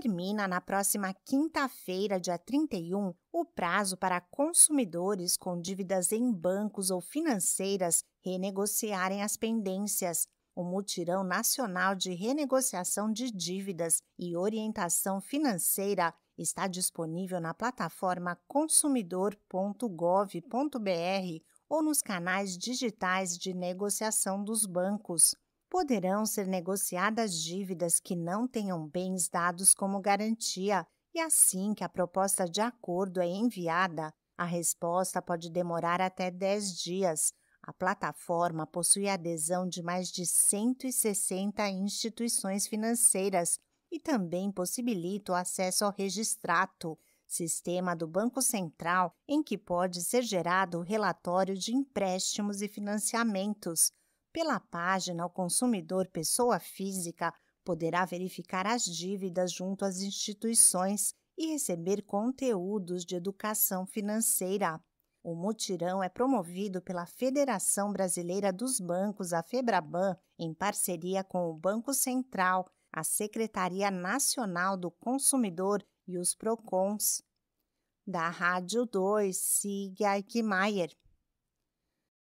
termina na próxima quinta-feira, dia 31, o prazo para consumidores com dívidas em bancos ou financeiras renegociarem as pendências. O Mutirão Nacional de Renegociação de Dívidas e Orientação Financeira está disponível na plataforma consumidor.gov.br ou nos canais digitais de negociação dos bancos poderão ser negociadas dívidas que não tenham bens dados como garantia, e assim que a proposta de acordo é enviada, a resposta pode demorar até 10 dias. A plataforma possui adesão de mais de 160 instituições financeiras e também possibilita o acesso ao registrato, sistema do Banco Central em que pode ser gerado o relatório de empréstimos e financiamentos pela página, o consumidor pessoa física poderá verificar as dívidas junto às instituições e receber conteúdos de educação financeira. O mutirão é promovido pela Federação Brasileira dos Bancos, a Febraban, em parceria com o Banco Central, a Secretaria Nacional do Consumidor e os PROCONs. Da Rádio 2, siga Aikmaier.